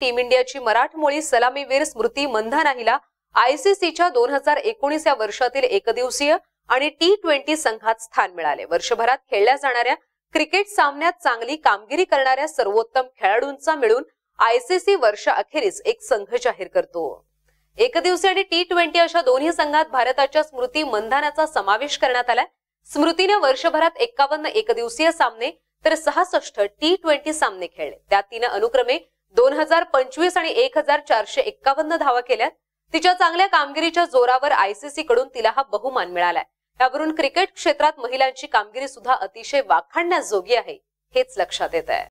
team इंडियाची मराठमोळी सलामीवीर स्मृती मंधाना हिला आयसीसीच्या दोन हजार एकोणीस या वर्षातील एकदिवसीय आणि टी ट्वेंटी संघात स्थान मिळाले वर्षभरात खेळल्या जाणाऱ्या क्रिकेट सामन्यात चांगली कामगिरी करणाऱ्या सर्वोत्तम खेळाडूंचा मिळून आयसीसी वर्ष अखेरीस एक संघ जाहीर करतो एकदिवसीय आणि टी ट्वेंटी अशा दोन्ही संघात भारताच्या स्मृती मंधानाचा समावेश करण्यात आलाय स्मृतीने वर्षभरात एक्कावन्न एकदिवसीय सामने तर सहासष्ट टी ट्वेंटी सामने खेळले त्यात तिनं अनुक्रमे दोन हजार पंचवीस आणि एक हजार चारशे एक्कावन्न धावा केल्यात तिच्या चांगल्या कामगिरीच्या जोरावर आयसीसी कडून तिला हा बहुमान मिळालाय त्यावरून क्रिकेट क्षेत्रात महिलांची कामगिरी सुद्धा अतिशय वाखाणण्याजोगी आहे हेच लक्षात येत आहे